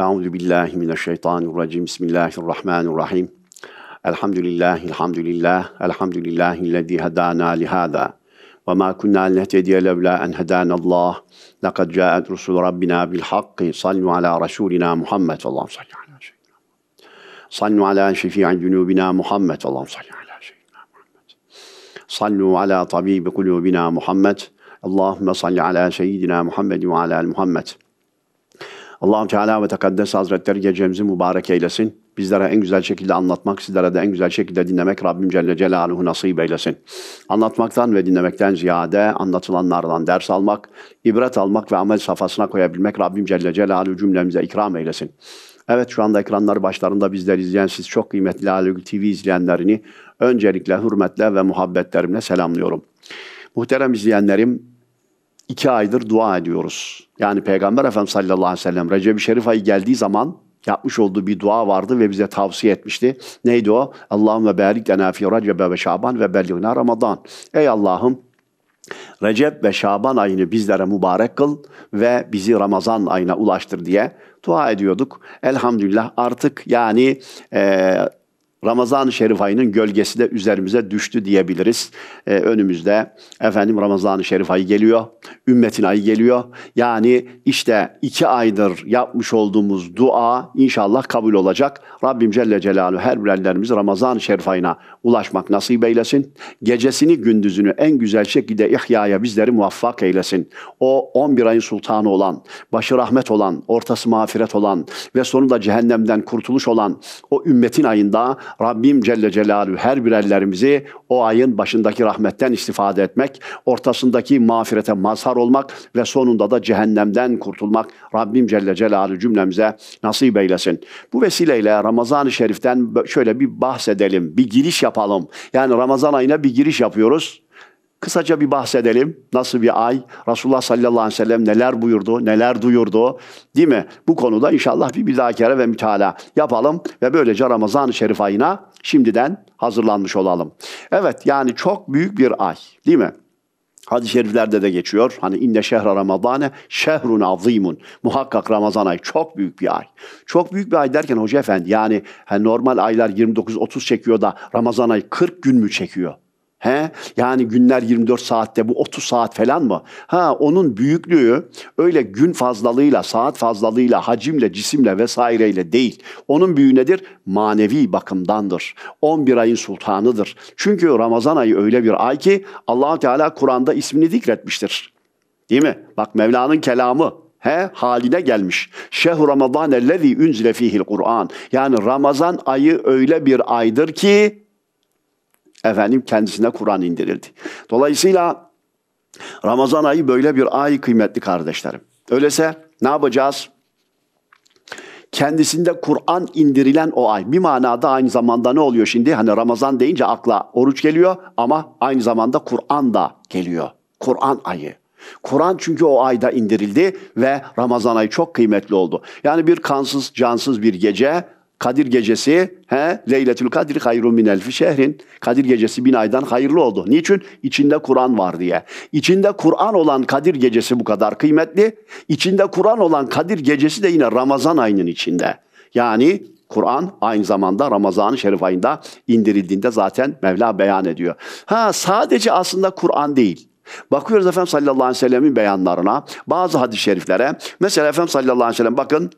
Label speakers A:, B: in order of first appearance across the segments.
A: أعوذ بالله من الشيطان الرجيم بسم الله الرحمن الرحيم الحمد لله الحمد لله الحمد لله الذي هدانا لهذا وما كنا لنهتدي لولا أن هدانا الله لقد جاءت رسول ربنا بالحق صلوا على رسولنا محمد اللهم صل على صلوا على شفيع جنوبنا محمد اللهم صل على سيدنا محمد صلوا على طبيب قلوبنا محمد اللهم صل على سيدنا محمد وعلى محمد Allahu Teala ve Tekaddes Hazretleri gecemizi mübarek eylesin. Bizlere en güzel şekilde anlatmak, sizlere de en güzel şekilde dinlemek Rabbim Celle Celaluhu nasip eylesin. Anlatmaktan ve dinlemekten ziyade anlatılanlardan ders almak, ibret almak ve amel safhasına koyabilmek Rabbim Celle Celaluhu cümlemize ikram eylesin. Evet şu anda ekranlar başlarında bizleri izleyen siz çok kıymetli Alül TV izleyenlerini öncelikle hürmetle ve muhabbetlerimle selamlıyorum. Muhterem izleyenlerim, iki aydır dua ediyoruz. Yani Peygamber Efendimiz sallallahu aleyhi ve sellem Recep-i Şerif ayı geldiği zaman yapmış olduğu bir dua vardı ve bize tavsiye etmişti. Neydi o? Allahümme berik lena fi Recep ve Şaban ve belliğna Ramazan. Ey Allah'ım Recep ve Şaban ayını bizlere mübarek kıl ve bizi Ramazan ayına ulaştır diye dua ediyorduk. Elhamdülillah artık yani e, Ramazan-ı Şerif ayının gölgesi de üzerimize düştü diyebiliriz. Ee, önümüzde efendim Ramazan-ı Şerif ayı geliyor, ümmetin ayı geliyor. Yani işte iki aydır yapmış olduğumuz dua inşallah kabul olacak. Rabbim Celle Celaluhu her bilenlerimiz Ramazan-ı Şerif ayına ulaşmak nasip eylesin. Gecesini gündüzünü en güzel şekilde ihyaya bizleri muvaffak eylesin. O 11 ayın sultanı olan, başı rahmet olan, ortası mağfiret olan ve sonunda cehennemden kurtuluş olan o ümmetin ayında Rabbim Celle Celaluhu her birerlerimizi o ayın başındaki rahmetten istifade etmek, ortasındaki mağfirete mazhar olmak ve sonunda da cehennemden kurtulmak Rabbim Celle Celaluhu cümlemize nasip eylesin. Bu vesileyle Ramazan-ı Şerif'ten şöyle bir bahsedelim, bir giriş yapalım. Yani Ramazan ayına bir giriş yapıyoruz. Kısaca bir bahsedelim. Nasıl bir ay? Resulullah sallallahu aleyhi ve sellem neler buyurdu, neler duyurdu? Değil mi? Bu konuda inşallah bir, bir daha kere ve mütala yapalım ve böylece Ramazan-ı Şerif ayına şimdiden hazırlanmış olalım. Evet yani çok büyük bir ay değil mi? Hadis-i şeriflerde de geçiyor. Hani inne şehre ramadane şehrun azimun. Muhakkak Ramazan ayı çok büyük bir ay. Çok büyük bir ay derken hoca efendi yani normal aylar 29-30 çekiyor da Ramazan ayı 40 gün mü çekiyor? He? Yani günler 24 saatte bu 30 saat falan mı? Ha onun büyüklüğü öyle gün fazlalığıyla, saat fazlalığıyla, hacimle, cisimle vesaireyle değil. Onun büyüğü nedir? Manevi bakımdandır. 11 ayın sultanıdır. Çünkü Ramazan ayı öyle bir ay ki allah Teala Kur'an'da ismini zikretmiştir. Değil mi? Bak Mevla'nın kelamı he haline gelmiş. Şehru Ramazan ellezî unzile fihil Kur'an. Yani Ramazan ayı öyle bir aydır ki efendim kendisine Kur'an indirildi. Dolayısıyla Ramazan ayı böyle bir ay kıymetli kardeşlerim. Öyleyse ne yapacağız? Kendisinde Kur'an indirilen o ay. Bir manada aynı zamanda ne oluyor şimdi? Hani Ramazan deyince akla oruç geliyor ama aynı zamanda Kur'an da geliyor. Kur'an ayı. Kur'an çünkü o ayda indirildi ve Ramazan ayı çok kıymetli oldu. Yani bir kansız, cansız bir gece Kadir gecesi, he, Leyletül Kadir hayrun min elfi şehrin. Kadir gecesi bin aydan hayırlı oldu. Niçin? İçinde Kur'an var diye. İçinde Kur'an olan Kadir gecesi bu kadar kıymetli. İçinde Kur'an olan Kadir gecesi de yine Ramazan ayının içinde. Yani Kur'an aynı zamanda Ramazan-ı Şerif ayında indirildiğinde zaten Mevla beyan ediyor. Ha sadece aslında Kur'an değil. Bakıyoruz Efendimiz sallallahu aleyhi ve sellemin beyanlarına, bazı hadis-i şeriflere. Mesela Efendimiz sallallahu aleyhi ve sellem bakın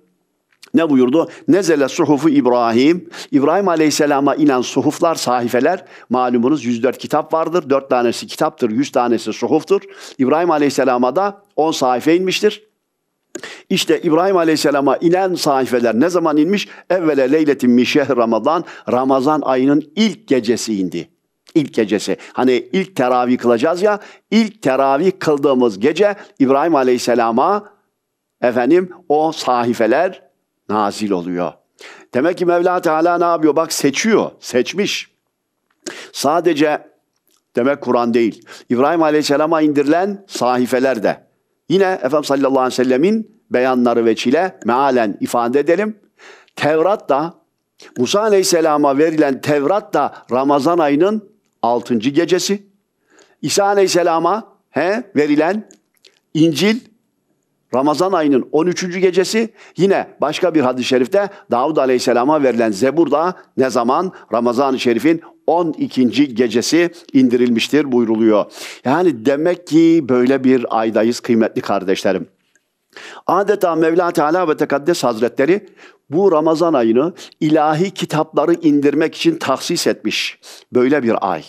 A: ne buyurdu? Nezele suhufu İbrahim. İbrahim Aleyhisselam'a inen suhuflar, sahifeler. Malumunuz 104 kitap vardır. 4 tanesi kitaptır, 100 tanesi suhuftur. İbrahim Aleyhisselam'a da 10 sahife inmiştir. İşte İbrahim Aleyhisselam'a inen sahifeler ne zaman inmiş? Evvele leyletin mişeh Ramazan. Ramazan ayının ilk gecesi indi ilk gecesi. Hani ilk teravih kılacağız ya, ilk teravih kıldığımız gece İbrahim Aleyhisselam'a efendim o sahifeler nazil oluyor. Demek ki Mevla Teala ne yapıyor? Bak seçiyor, seçmiş. Sadece demek Kur'an değil. İbrahim Aleyhisselam'a indirilen sahifeler de. Yine Efendimiz sallallahu aleyhi ve sellemin beyanları ve çile mealen ifade edelim. Tevrat da Musa Aleyhisselam'a verilen Tevrat da Ramazan ayının 6. gecesi. İsa Aleyhisselam'a he, verilen İncil Ramazan ayının 13. gecesi yine başka bir hadis-i şerifte Davud Aleyhisselam'a verilen zeburda ne zaman? Ramazan-ı Şerif'in 12. gecesi indirilmiştir buyruluyor. Yani demek ki böyle bir aydayız kıymetli kardeşlerim. Adeta Mevla Teala ve Tekaddes Hazretleri bu Ramazan ayını ilahi kitapları indirmek için tahsis etmiş. Böyle bir ay.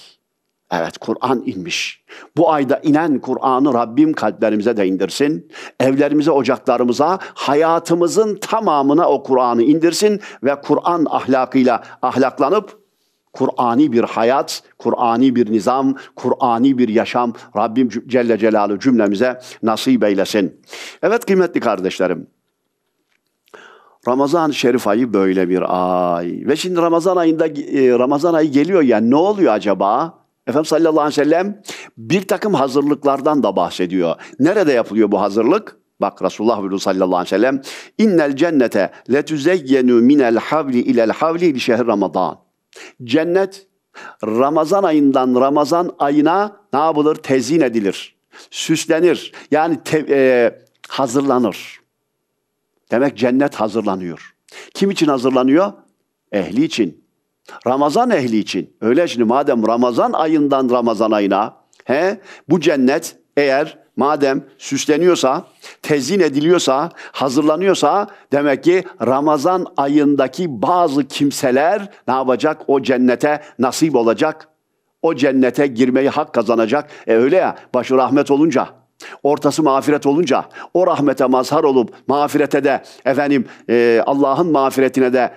A: Evet Kur'an inmiş. Bu ayda inen Kur'an'ı Rabbim kalplerimize de indirsin. Evlerimize, ocaklarımıza, hayatımızın tamamına o Kur'an'ı indirsin ve Kur'an ahlakıyla ahlaklanıp Kur'ani bir hayat, Kur'ani bir nizam, Kur'ani bir yaşam Rabbim Celle Celalı cümlemize nasip eylesin. Evet kıymetli kardeşlerim. Ramazan-ı Şerif ayı böyle bir ay. Ve şimdi Ramazan ayında e, Ramazan ayı geliyor ya ne oluyor acaba? Efendim sallallahu aleyhi ve sellem bir takım hazırlıklardan da bahsediyor. Nerede yapılıyor bu hazırlık? Bak Resulullah buyuruyor sallallahu aleyhi ve sellem innel cennete letüzeyyenu minel havli ilel havli li şehir ramadan. Cennet Ramazan ayından Ramazan ayına ne yapılır? Tezyin edilir. Süslenir. Yani te, e, hazırlanır. Demek cennet hazırlanıyor. Kim için hazırlanıyor? Ehli için, Ramazan ehli için. Öyle şimdi madem Ramazan ayından Ramazan ayına he bu cennet eğer madem süsleniyorsa, tezin ediliyorsa, hazırlanıyorsa demek ki Ramazan ayındaki bazı kimseler ne yapacak? O cennete nasip olacak. O cennete girmeyi hak kazanacak. E öyle ya başı rahmet olunca ortası mağfiret olunca o rahmete mazhar olup mağfirete de efendim e, Allah'ın mağfiretine de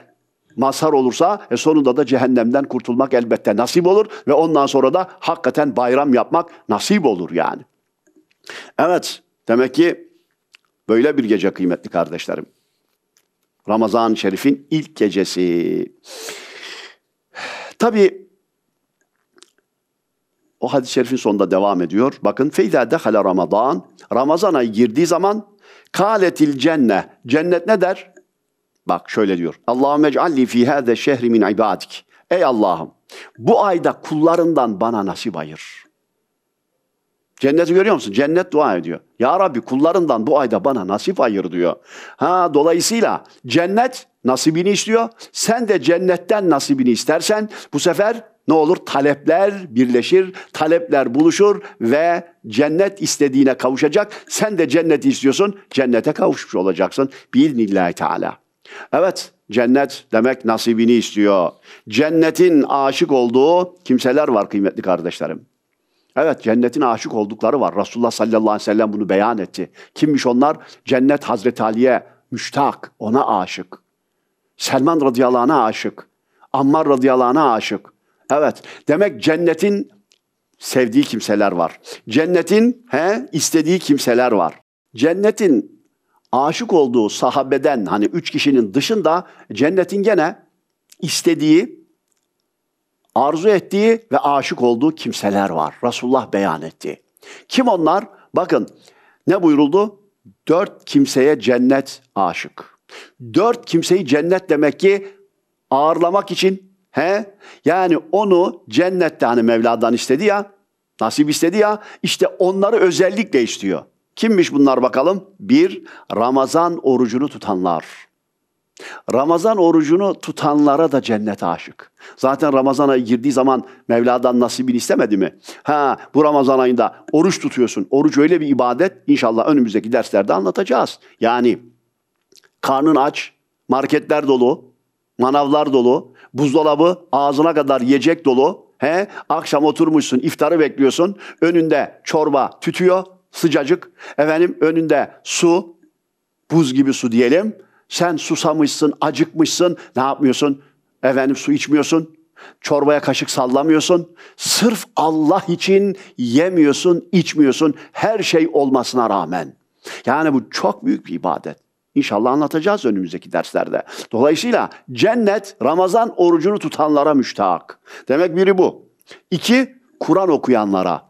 A: mazhar olursa e, sonunda da cehennemden kurtulmak elbette nasip olur ve ondan sonra da hakikaten bayram yapmak nasip olur yani. Evet demek ki böyle bir gece kıymetli kardeşlerim. Ramazan-ı Şerif'in ilk gecesi. Tabi o hadis-i şerifin sonunda devam ediyor. Bakın feyda dehala Ramazan. Ramazan ayı girdiği zaman kaletil cenne. Cennet ne der? Bak şöyle diyor. Allahümme ec'alli fi hâze şehri min ibadik. Ey Allah'ım bu ayda kullarından bana nasip ayır. Cenneti görüyor musun? Cennet dua ediyor. Ya Rabbi kullarından bu ayda bana nasip ayır diyor. Ha dolayısıyla cennet nasibini istiyor. Sen de cennetten nasibini istersen bu sefer ne olur? Talepler birleşir, talepler buluşur ve cennet istediğine kavuşacak. Sen de cenneti istiyorsun, cennete kavuşmuş olacaksın. Biiznillahi Teala. Evet, cennet demek nasibini istiyor. Cennetin aşık olduğu kimseler var kıymetli kardeşlerim. Evet cennetin aşık oldukları var. Resulullah sallallahu aleyhi ve sellem bunu beyan etti. Kimmiş onlar? Cennet Hazreti Ali'ye müştak, ona aşık. Selman radıyallahu anh'a aşık. Ammar radıyallahu anh'a aşık. Evet demek cennetin sevdiği kimseler var. Cennetin he istediği kimseler var. Cennetin aşık olduğu sahabeden hani üç kişinin dışında cennetin gene istediği, arzu ettiği ve aşık olduğu kimseler var. Resulullah beyan etti. Kim onlar? Bakın ne buyuruldu? Dört kimseye cennet aşık. Dört kimseyi cennet demek ki ağırlamak için he? Yani onu cennette hani Mevla'dan istedi ya, nasip istedi ya, işte onları özellikle istiyor. Kimmiş bunlar bakalım? Bir, Ramazan orucunu tutanlar. Ramazan orucunu tutanlara da cennete aşık. Zaten Ramazan'a girdiği zaman Mevla'dan nasibini istemedi mi? Ha bu Ramazan ayında oruç tutuyorsun. Oruç öyle bir ibadet. İnşallah önümüzdeki derslerde anlatacağız. Yani karnın aç, marketler dolu, manavlar dolu, buzdolabı ağzına kadar yiyecek dolu. He, akşam oturmuşsun, iftarı bekliyorsun. Önünde çorba tütüyor, sıcacık. Efendim önünde su, buz gibi su diyelim. Sen susamışsın, acıkmışsın. Ne yapmıyorsun? Efendim su içmiyorsun. Çorbaya kaşık sallamıyorsun. Sırf Allah için yemiyorsun, içmiyorsun. Her şey olmasına rağmen. Yani bu çok büyük bir ibadet. İnşallah anlatacağız önümüzdeki derslerde. Dolayısıyla cennet Ramazan orucunu tutanlara müştahak. Demek biri bu. İki, Kur'an okuyanlara.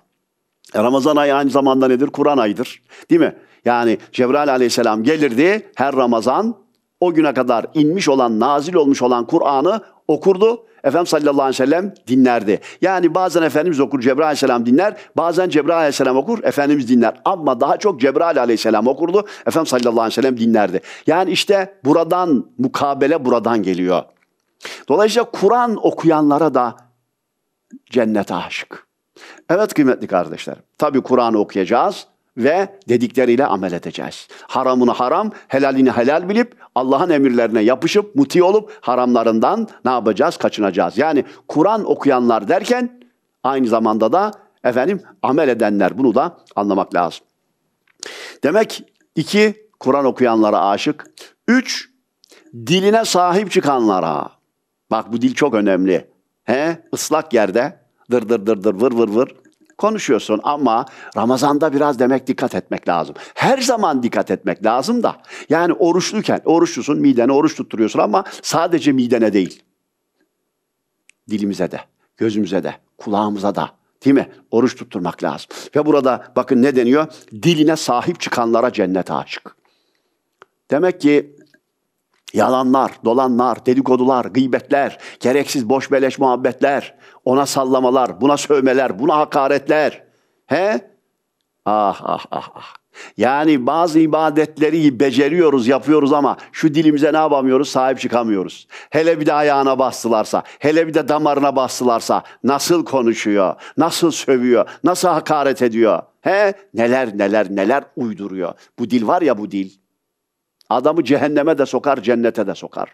A: Ramazan ayı aynı zamanda nedir? Kur'an ayıdır. Değil mi? Yani Cebrail aleyhisselam gelirdi her Ramazan o güne kadar inmiş olan, nazil olmuş olan Kur'an'ı okurdu. Efendimiz sallallahu aleyhi ve sellem dinlerdi. Yani bazen Efendimiz okur Cebrail aleyhisselam dinler. Bazen Cebrail aleyhisselam okur Efendimiz dinler. Ama daha çok Cebrail aleyhisselam okurdu. Efendimiz sallallahu aleyhi ve sellem dinlerdi. Yani işte buradan mukabele buradan geliyor. Dolayısıyla Kur'an okuyanlara da cennete aşık. Evet kıymetli kardeşler. Tabi Kur'an'ı okuyacağız ve dedikleriyle amel edeceğiz. Haramını haram, helalini helal bilip Allah'ın emirlerine yapışıp muti olup haramlarından ne yapacağız? Kaçınacağız. Yani Kur'an okuyanlar derken aynı zamanda da efendim amel edenler bunu da anlamak lazım. Demek iki Kur'an okuyanlara aşık. Üç diline sahip çıkanlara. Bak bu dil çok önemli. He? Islak yerde dır dır dır dır vır vır vır konuşuyorsun ama Ramazan'da biraz demek dikkat etmek lazım. Her zaman dikkat etmek lazım da. Yani oruçluyken oruçlusun midene oruç tutturuyorsun ama sadece midene değil. Dilimize de, gözümüze de, kulağımıza da değil mi? Oruç tutturmak lazım. Ve burada bakın ne deniyor? Diline sahip çıkanlara cennet aşık. Demek ki yalanlar, dolanlar, dedikodular, gıybetler, gereksiz boş beleş muhabbetler, ona sallamalar, buna sövmeler, buna hakaretler. He? Ah ah ah ah. Yani bazı ibadetleri beceriyoruz, yapıyoruz ama şu dilimize ne yapamıyoruz? Sahip çıkamıyoruz. Hele bir de ayağına bastılarsa, hele bir de damarına bastılarsa nasıl konuşuyor, nasıl sövüyor, nasıl hakaret ediyor? He? Neler neler neler uyduruyor. Bu dil var ya bu dil. Adamı cehenneme de sokar, cennete de sokar.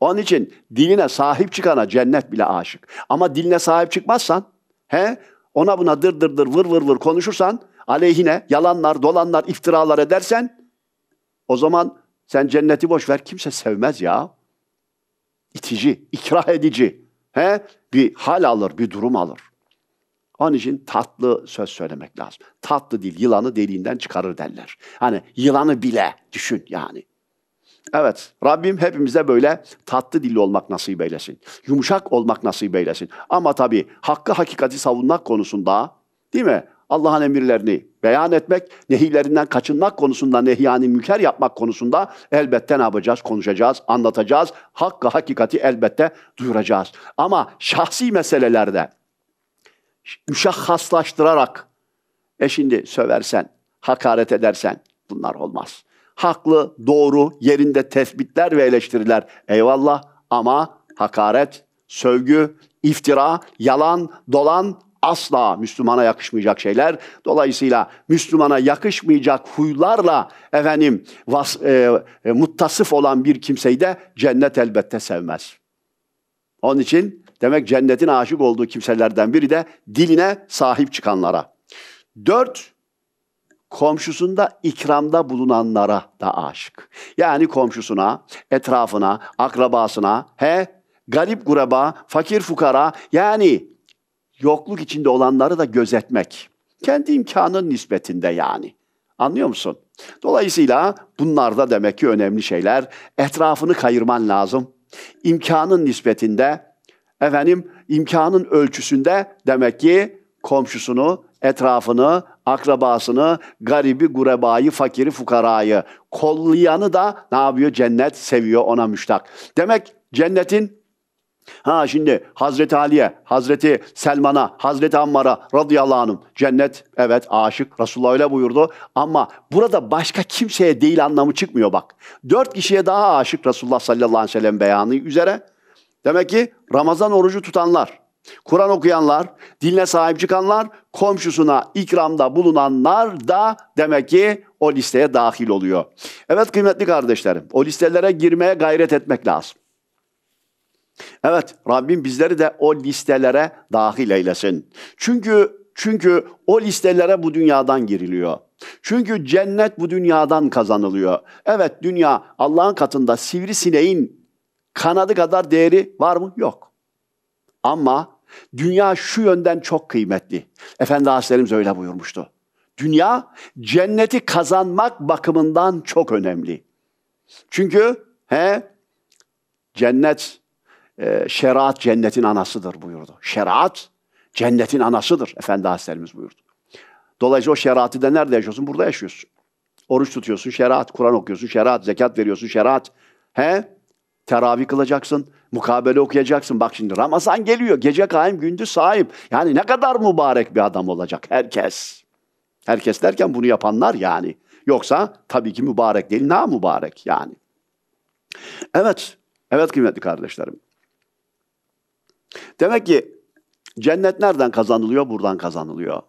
A: Onun için diline sahip çıkana cennet bile aşık. Ama diline sahip çıkmazsan, he, ona buna dır dır dır vır vır vır konuşursan, aleyhine yalanlar, dolanlar, iftiralar edersen, o zaman sen cenneti boş ver kimse sevmez ya. İtici, ikrah edici. He? Bir hal alır, bir durum alır. Onun için tatlı söz söylemek lazım. Tatlı dil yılanı deliğinden çıkarır derler. Hani yılanı bile düşün yani. Evet Rabbim hepimize böyle tatlı dilli olmak nasip eylesin. Yumuşak olmak nasip eylesin. Ama tabii hakkı hakikati savunmak konusunda değil mi? Allah'ın emirlerini beyan etmek, nehilerinden kaçınmak konusunda, nehyani münker yapmak konusunda elbette ne yapacağız? Konuşacağız, anlatacağız. Hakkı, hakikati elbette duyuracağız. Ama şahsi meselelerde müşahhaslaştırarak, e şimdi söversen, hakaret edersen bunlar olmaz. Haklı, doğru, yerinde tespitler ve eleştiriler eyvallah ama hakaret, sövgü, iftira, yalan, dolan asla Müslümana yakışmayacak şeyler. Dolayısıyla Müslümana yakışmayacak huylarla efendim vas, e, e, muttasıf olan bir kimseyi de cennet elbette sevmez. Onun için demek cennetin aşık olduğu kimselerden biri de diline sahip çıkanlara. Dört, komşusunda ikramda bulunanlara da aşık. Yani komşusuna, etrafına, akrabasına, he garip gureba, fakir fukara yani yokluk içinde olanları da gözetmek. Kendi imkanın nispetinde yani. Anlıyor musun? Dolayısıyla bunlar da demek ki önemli şeyler. Etrafını kayırman lazım. İmkanın nispetinde, efendim imkanın ölçüsünde demek ki komşusunu, etrafını, akrabasını, garibi, gurebayı, fakiri, fukarayı kollayanı da ne yapıyor? Cennet seviyor ona müştak. Demek cennetin Ha şimdi Hazreti Ali'ye, Hazreti Selman'a, Hazreti Ammar'a radıyallahu anh'ım cennet evet aşık Resulullah öyle buyurdu. Ama burada başka kimseye değil anlamı çıkmıyor bak. Dört kişiye daha aşık Resulullah sallallahu aleyhi ve sellem beyanı üzere. Demek ki Ramazan orucu tutanlar, Kur'an okuyanlar, diline sahip çıkanlar, komşusuna ikramda bulunanlar da demek ki o listeye dahil oluyor. Evet kıymetli kardeşlerim, o listelere girmeye gayret etmek lazım. Evet, Rabbim bizleri de o listelere dahil eylesin. Çünkü çünkü o listelere bu dünyadan giriliyor. Çünkü cennet bu dünyadan kazanılıyor. Evet dünya Allah'ın katında sivri sineğin kanadı kadar değeri var mı? Yok. Ama dünya şu yönden çok kıymetli. Efendi Hazretlerimiz öyle buyurmuştu. Dünya cenneti kazanmak bakımından çok önemli. Çünkü he cennet e, şeriat cennetin anasıdır buyurdu. Şeriat cennetin anasıdır Efendi Hazretlerimiz buyurdu. Dolayısıyla o şeriatı da nerede yaşıyorsun? Burada yaşıyorsun. Oruç tutuyorsun, şeriat. Kur'an okuyorsun, şeriat. Zekat veriyorsun, şeriat. He? Teravih kılacaksın, mukabele okuyacaksın. Bak şimdi Ramazan geliyor. Gece kaim, gündüz sahip. Yani ne kadar mübarek bir adam olacak herkes. Herkes derken bunu yapanlar yani. Yoksa tabii ki mübarek değil, na mübarek yani. Evet, evet kıymetli kardeşlerim. Demek ki cennet nereden kazanılıyor? Buradan kazanılıyor.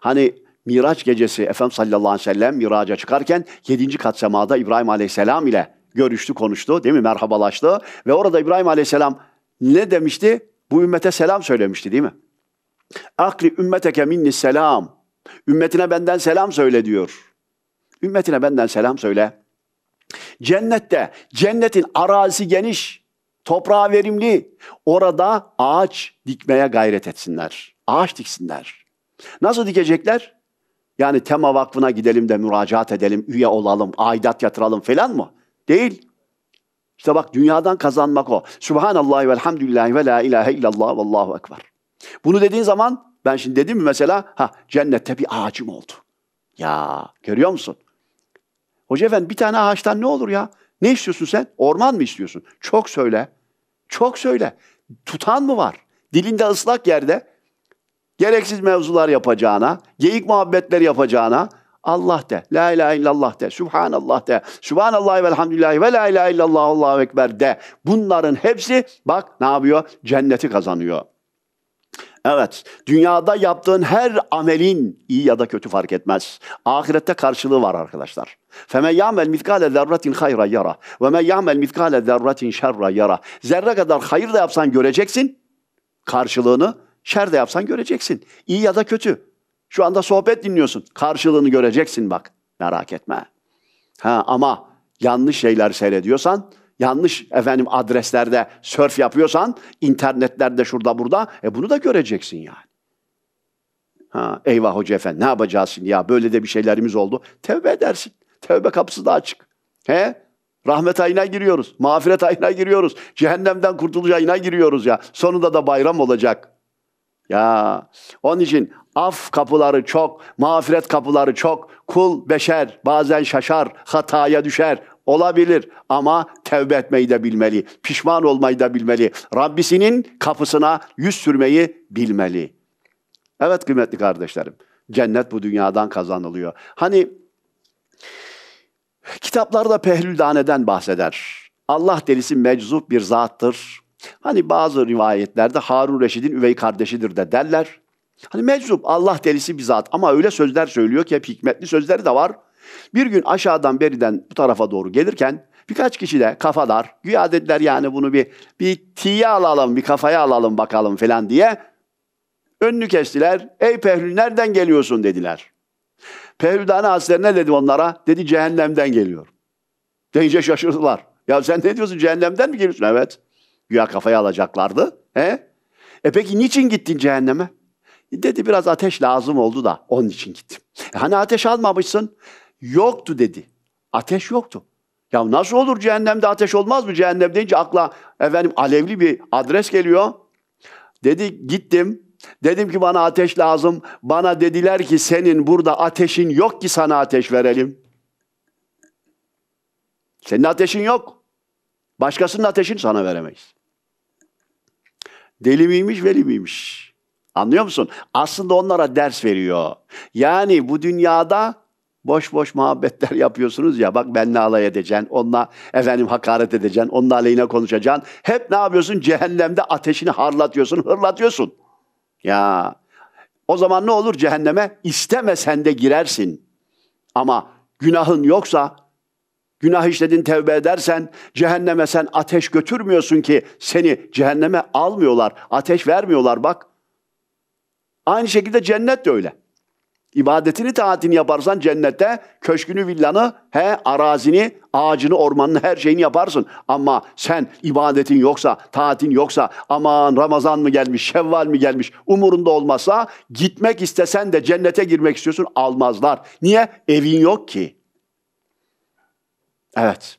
A: Hani Miraç gecesi Efendimiz sallallahu aleyhi ve sellem miraca çıkarken 7. kat semada İbrahim aleyhisselam ile görüştü, konuştu değil mi? Merhabalaştı ve orada İbrahim Aleyhisselam ne demişti? Bu ümmete selam söylemişti değil mi? Akli ümmeteke minni selam. Ümmetine benden selam söyle diyor. Ümmetine benden selam söyle. Cennette, cennetin arazi geniş, toprağı verimli. Orada ağaç dikmeye gayret etsinler. Ağaç diksinler. Nasıl dikecekler? Yani tema vakfına gidelim de müracaat edelim, üye olalım, aidat yatıralım falan mı? Değil. İşte bak dünyadan kazanmak o. Subhanallah ve elhamdülillahi ve la ilahe illallah ve allahu ekber. Bunu dediğin zaman ben şimdi dedim mi mesela ha cennette bir ağacım oldu. Ya görüyor musun? Hoca efendi bir tane ağaçtan ne olur ya? Ne istiyorsun sen? Orman mı istiyorsun? Çok söyle. Çok söyle. Tutan mı var? Dilinde ıslak yerde gereksiz mevzular yapacağına, geyik muhabbetler yapacağına, Allah de. La ilahe illallah de. Subhanallah de. Subhanallah ve elhamdülillahi ve la ilahe illallah Allahu ekber de. Bunların hepsi bak ne yapıyor? Cenneti kazanıyor. Evet, dünyada yaptığın her amelin iyi ya da kötü fark etmez. Ahirette karşılığı var arkadaşlar. فَمَنْ يَعْمَلْ مِثْقَالَ ذَرَّةٍ خَيْرًا يَرَى وَمَنْ يَعْمَلْ مِثْقَالَ ذَرَّةٍ şerra yara. Zerre kadar hayır da yapsan göreceksin karşılığını, şer de yapsan göreceksin. İyi ya da kötü. Şu anda sohbet dinliyorsun. Karşılığını göreceksin bak. Merak etme. Ha ama yanlış şeyler seyrediyorsan, yanlış efendim adreslerde sörf yapıyorsan, internetlerde şurada burada e bunu da göreceksin yani. Ha, eyvah hoca efendi ne yapacağız şimdi ya böyle de bir şeylerimiz oldu. Tevbe edersin. Tevbe kapısı da açık. He? Rahmet ayına giriyoruz. Mağfiret ayına giriyoruz. Cehennemden kurtuluş ayına giriyoruz ya. Sonunda da bayram olacak. Ya onun için af kapıları çok, mağfiret kapıları çok. Kul beşer, bazen şaşar, hataya düşer. Olabilir ama tevbe etmeyi de bilmeli. Pişman olmayı da bilmeli. Rabbisinin kapısına yüz sürmeyi bilmeli. Evet kıymetli kardeşlerim. Cennet bu dünyadan kazanılıyor. Hani kitaplarda pehlüldaneden bahseder. Allah delisi meczup bir zattır. Hani bazı rivayetlerde Harun Reşid'in üvey kardeşidir de derler. Hani meczup Allah delisi bir zat ama öyle sözler söylüyor ki hep hikmetli sözleri de var. Bir gün aşağıdan beriden bu tarafa doğru gelirken birkaç kişi de kafadar güya dediler yani bunu bir bir tiye alalım bir kafaya alalım bakalım falan diye önünü kestiler. Ey pehlü nereden geliyorsun dediler. Pehlivan-ı Hazretleri ne dedi onlara? Dedi cehennemden geliyor. Deyince şaşırdılar. Ya sen ne diyorsun cehennemden mi geliyorsun? Evet. Güya kafaya alacaklardı. He? E peki niçin gittin cehenneme? Dedi biraz ateş lazım oldu da onun için gittim. E hani ateş almamışsın? Yoktu dedi. Ateş yoktu. Ya nasıl olur cehennemde ateş olmaz mı? Cehennem deyince akla efendim alevli bir adres geliyor. Dedi gittim. Dedim ki bana ateş lazım. Bana dediler ki senin burada ateşin yok ki sana ateş verelim. Senin ateşin yok. Başkasının ateşini sana veremeyiz. Deli miymiş, veli miymiş? Anlıyor musun? Aslında onlara ders veriyor. Yani bu dünyada boş boş muhabbetler yapıyorsunuz ya. Bak benle alay edeceksin, onunla efendim hakaret edeceksin, onunla aleyhine konuşacaksın. Hep ne yapıyorsun? Cehennemde ateşini harlatıyorsun, hırlatıyorsun. Ya o zaman ne olur cehenneme? İstemesen de girersin. Ama günahın yoksa Günah işledin tevbe edersen cehenneme sen ateş götürmüyorsun ki seni cehenneme almıyorlar. Ateş vermiyorlar bak. Aynı şekilde cennet de öyle. İbadetini taatini yaparsan cennette köşkünü villanı, he arazini, ağacını, ormanını her şeyini yaparsın. Ama sen ibadetin yoksa, taatin yoksa aman Ramazan mı gelmiş, Şevval mi gelmiş umurunda olmasa gitmek istesen de cennete girmek istiyorsun almazlar. Niye? Evin yok ki. Evet.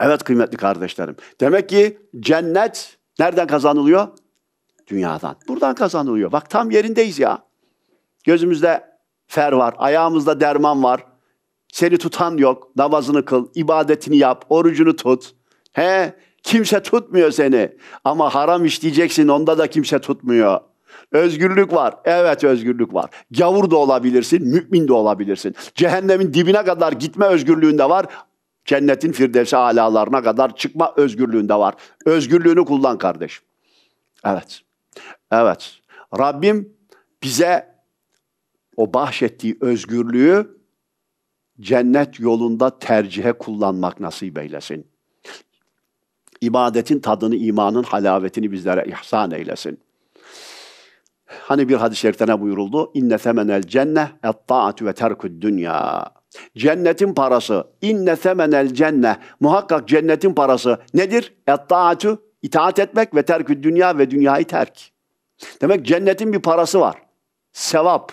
A: Evet kıymetli kardeşlerim. Demek ki cennet nereden kazanılıyor? Dünyadan. Buradan kazanılıyor. Bak tam yerindeyiz ya. Gözümüzde fer var, ayağımızda derman var. Seni tutan yok. Namazını kıl, ibadetini yap, orucunu tut. He, kimse tutmuyor seni. Ama haram işleyeceksin, onda da kimse tutmuyor. Özgürlük var. Evet özgürlük var. Gavur da olabilirsin, mümin de olabilirsin. Cehennemin dibine kadar gitme özgürlüğünde var Cennetin firdevsi alalarına kadar çıkma özgürlüğünde var. Özgürlüğünü kullan kardeşim. Evet. Evet. Rabbim bize o bahşettiği özgürlüğü cennet yolunda tercihe kullanmak nasip eylesin. İbadetin tadını, imanın halavetini bizlere ihsan eylesin. Hani bir hadis-i şerifte ne buyuruldu? İnne temenel cenne et taatü ve terkü dünya. Cennetin parası. İnne semenel cenne. Muhakkak cennetin parası nedir? Ettaatü. itaat etmek ve terkü dünya ve dünyayı terk. Demek cennetin bir parası var. Sevap.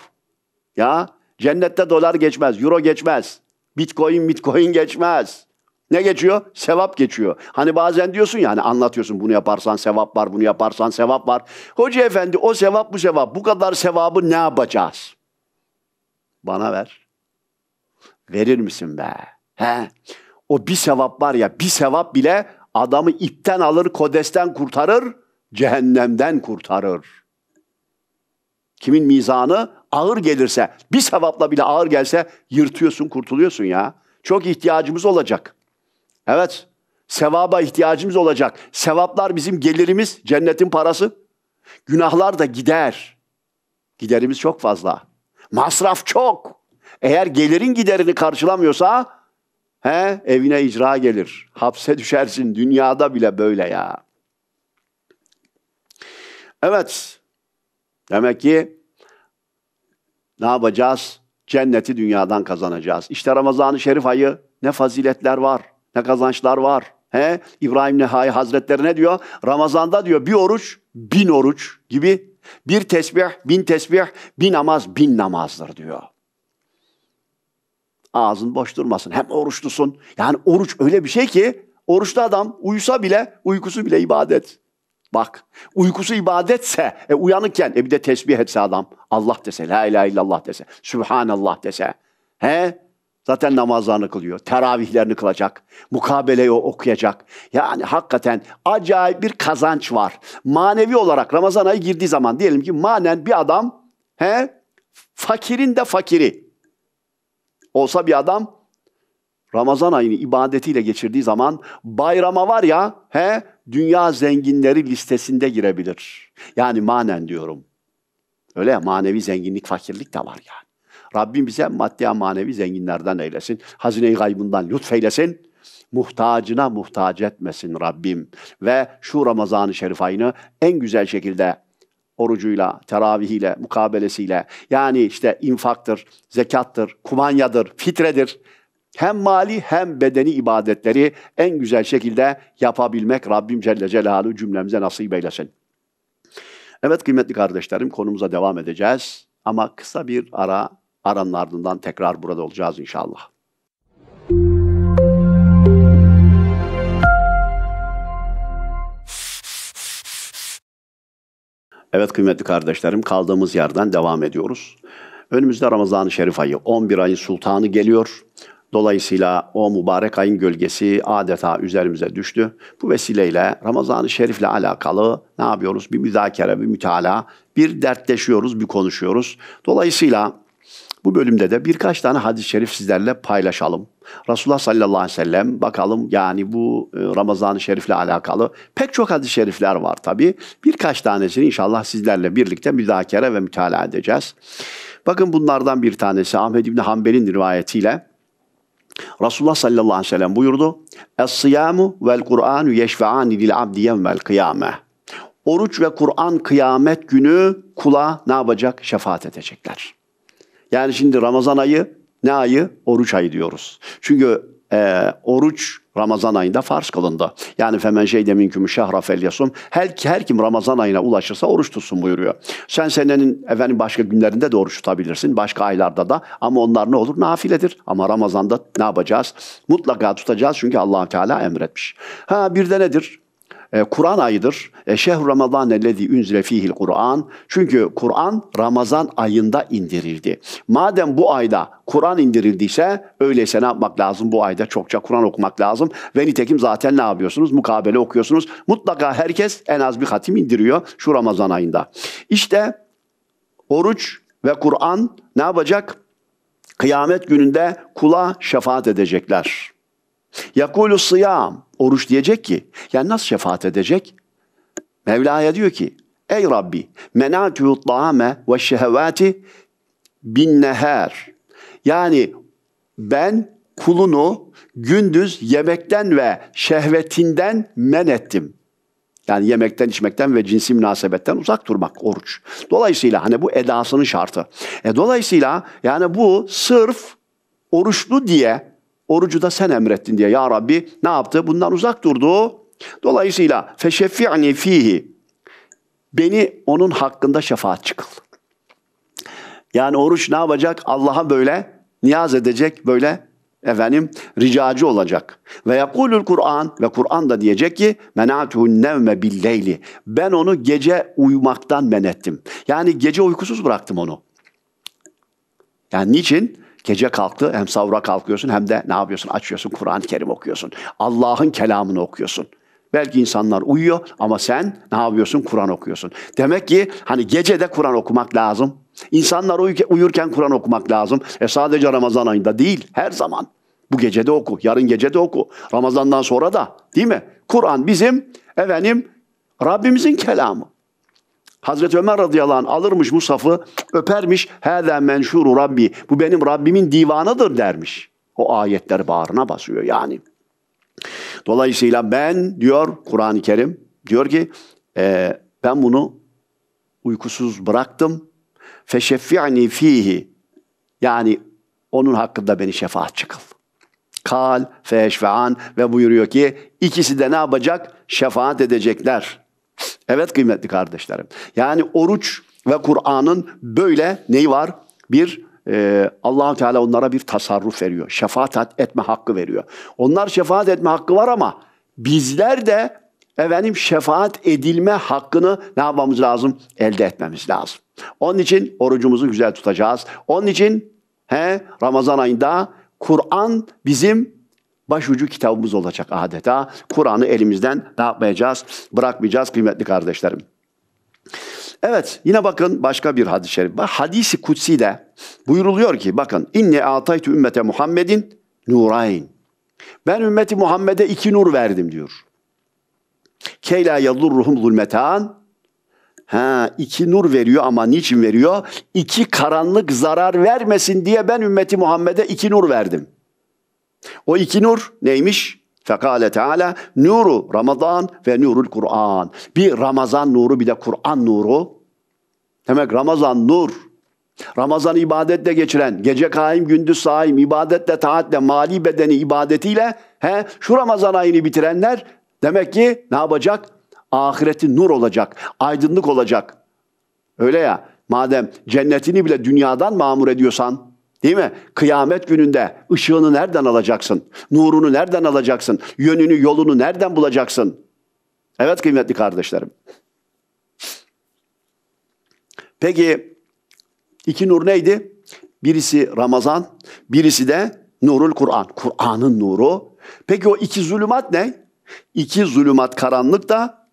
A: Ya cennette dolar geçmez, euro geçmez. Bitcoin, bitcoin geçmez. Ne geçiyor? Sevap geçiyor. Hani bazen diyorsun ya hani anlatıyorsun bunu yaparsan sevap var, bunu yaparsan sevap var. Hoca efendi o sevap bu sevap. Bu kadar sevabı ne yapacağız? Bana ver verir misin be? He? O bir sevap var ya bir sevap bile adamı itten alır, kodesten kurtarır, cehennemden kurtarır. Kimin mizanı ağır gelirse, bir sevapla bile ağır gelse yırtıyorsun, kurtuluyorsun ya. Çok ihtiyacımız olacak. Evet, sevaba ihtiyacımız olacak. Sevaplar bizim gelirimiz, cennetin parası. Günahlar da gider. Giderimiz çok fazla. Masraf çok. Eğer gelirin giderini karşılamıyorsa he, evine icra gelir. Hapse düşersin dünyada bile böyle ya. Evet. Demek ki ne yapacağız? Cenneti dünyadan kazanacağız. İşte Ramazan-ı Şerif ayı ne faziletler var, ne kazançlar var. He? İbrahim Nehai Hazretleri ne diyor? Ramazanda diyor bir oruç, bin oruç gibi. Bir tesbih, bin tesbih, bin namaz, bin namazdır diyor. Ağzın boş durmasın. Hem oruçlusun. Yani oruç öyle bir şey ki oruçlu adam uyusa bile uykusu bile ibadet. Bak uykusu ibadetse e, uyanıkken e bir de tesbih etse adam Allah dese la ilahe illallah dese Sübhanallah dese he zaten namazlarını kılıyor teravihlerini kılacak mukabeleyi okuyacak yani hakikaten acayip bir kazanç var manevi olarak Ramazan ayı girdiği zaman diyelim ki manen bir adam he fakirin de fakiri olsa bir adam Ramazan ayını ibadetiyle geçirdiği zaman bayrama var ya he dünya zenginleri listesinde girebilir. Yani manen diyorum. Öyle ya, manevi zenginlik fakirlik de var yani. Rabbim bize maddi manevi zenginlerden eylesin. Hazine-i gaybından lütfeylesin. Muhtacına muhtaç etmesin Rabbim. Ve şu Ramazan-ı Şerif ayını en güzel şekilde orucuyla, teravihiyle, mukabelesiyle yani işte infaktır, zekattır, kumanyadır, fitredir. Hem mali hem bedeni ibadetleri en güzel şekilde yapabilmek Rabbim Celle Celaluhu cümlemize nasip eylesin. Evet kıymetli kardeşlerim konumuza devam edeceğiz ama kısa bir ara aranın ardından tekrar burada olacağız inşallah. Evet kıymetli kardeşlerim kaldığımız yerden devam ediyoruz. Önümüzde Ramazan-ı Şerif ayı, 11 ayın sultanı geliyor. Dolayısıyla o mübarek ayın gölgesi adeta üzerimize düştü. Bu vesileyle Ramazan-ı Şerif'le alakalı ne yapıyoruz? Bir müzakere, bir mütala, bir dertleşiyoruz, bir konuşuyoruz. Dolayısıyla bu bölümde de birkaç tane hadis-i şerif sizlerle paylaşalım. Resulullah sallallahu aleyhi ve sellem bakalım yani bu e, Ramazan-ı Şerif'le alakalı pek çok hadis-i şerifler var tabi. Birkaç tanesini inşallah sizlerle birlikte müzakere ve mütalaa edeceğiz. Bakın bunlardan bir tanesi Ahmed İbni Hanbel'in rivayetiyle Resulullah sallallahu aleyhi ve sellem buyurdu. Es-siyamu vel Kur'anu yeşfe'ani lil abdi yevmel kıyame. Oruç ve Kur'an kıyamet günü kula ne yapacak? Şefaat edecekler. Yani şimdi Ramazan ayı ne ayı? Oruç ayı diyoruz. Çünkü e, oruç Ramazan ayında farz kılındı. Yani femen şey demin kümü şehra felyasum. Her, her kim Ramazan ayına ulaşırsa oruç tutsun buyuruyor. Sen senenin efendim başka günlerinde de oruç tutabilirsin. Başka aylarda da ama onlar ne olur? Nafiledir. Ama Ramazan'da ne yapacağız? Mutlaka tutacağız çünkü allah Teala emretmiş. Ha bir de nedir? E, Kur'an ayıdır. E, Şehr Ramazan ellezî unzile fihil Kur'an. Çünkü Kur'an Ramazan ayında indirildi. Madem bu ayda Kur'an indirildiyse öyleyse ne yapmak lazım? Bu ayda çokça Kur'an okumak lazım. Ve nitekim zaten ne yapıyorsunuz? Mukabele okuyorsunuz. Mutlaka herkes en az bir hatim indiriyor şu Ramazan ayında. İşte oruç ve Kur'an ne yapacak? Kıyamet gününde kula şefaat edecekler. Yakulu sıyam. Oruç diyecek ki. Yani nasıl şefaat edecek? Mevla'ya diyor ki. Ey Rabbi. Menatü ta'ame ve şehevati bin neher. Yani ben kulunu gündüz yemekten ve şehvetinden men ettim. Yani yemekten, içmekten ve cinsi münasebetten uzak durmak oruç. Dolayısıyla hani bu edasının şartı. E dolayısıyla yani bu sırf oruçlu diye Orucu da sen emrettin diye ya Rabbi ne yaptı? Bundan uzak durdu. Dolayısıyla feşeffi'ni fihi beni onun hakkında şefaat kıl. Yani oruç ne yapacak? Allah'a böyle niyaz edecek, böyle efendim ricacı olacak. Ve yakulul Kur'an ve Kur'an da diyecek ki menatuhun nevme billeyli. Ben onu gece uyumaktan men ettim. Yani gece uykusuz bıraktım onu. Yani niçin? Gece kalktı hem savura kalkıyorsun hem de ne yapıyorsun? Açıyorsun Kur'an-ı Kerim okuyorsun. Allah'ın kelamını okuyorsun. Belki insanlar uyuyor ama sen ne yapıyorsun? Kur'an okuyorsun. Demek ki hani gece de Kur'an okumak lazım. İnsanlar uyurken Kur'an okumak lazım. E sadece Ramazan ayında değil, her zaman. Bu gece de oku, yarın gece de oku. Ramazandan sonra da değil mi? Kur'an bizim efendim Rabbimizin kelamı. Hazreti Ömer radıyallahu anh alırmış Musaf'ı öpermiş. Hâzâ menşûru Rabbi. Bu benim Rabbimin divanıdır dermiş. O ayetler bağrına basıyor yani. Dolayısıyla ben diyor Kur'an-ı Kerim diyor ki e, ben bunu uykusuz bıraktım. Feşeffi'ni fihi. Yani onun hakkında beni şefaat kıl. Kal feşfe'an ve buyuruyor ki ikisi de ne yapacak? Şefaat edecekler. Evet kıymetli kardeşlerim. Yani oruç ve Kur'an'ın böyle neyi var? Bir e, allah Teala onlara bir tasarruf veriyor. Şefaat etme hakkı veriyor. Onlar şefaat etme hakkı var ama bizler de efendim şefaat edilme hakkını ne yapmamız lazım? Elde etmemiz lazım. Onun için orucumuzu güzel tutacağız. Onun için he, Ramazan ayında Kur'an bizim başucu kitabımız olacak adeta. Kur'an'ı elimizden ne yapmayacağız? Bırakmayacağız kıymetli kardeşlerim. Evet yine bakın başka bir hadis-i şerif. Hadisi kutsi de buyuruluyor ki bakın inne ataytu ümmete Muhammedin nurayn. Ben ümmeti Muhammed'e iki nur verdim diyor. Keyla yadurruhum zulmetan. Ha, iki nur veriyor ama niçin veriyor? İki karanlık zarar vermesin diye ben ümmeti Muhammed'e iki nur verdim. O iki nur neymiş? Fekale Teala nuru Ramazan ve nurul Kur'an. Bir Ramazan nuru bir de Kur'an nuru. Demek Ramazan nur. Ramazan ibadetle geçiren, gece kaim, gündüz saim, ibadetle, taatle, mali bedeni ibadetiyle he, şu Ramazan ayını bitirenler demek ki ne yapacak? Ahireti nur olacak, aydınlık olacak. Öyle ya, madem cennetini bile dünyadan mamur ediyorsan, Değil mi? Kıyamet gününde ışığını nereden alacaksın? Nurunu nereden alacaksın? Yönünü, yolunu nereden bulacaksın? Evet kıymetli kardeşlerim. Peki iki nur neydi? Birisi Ramazan, birisi de Nurul Kur'an. Kur'an'ın nuru. Peki o iki zulümat ne? İki zulümat karanlık da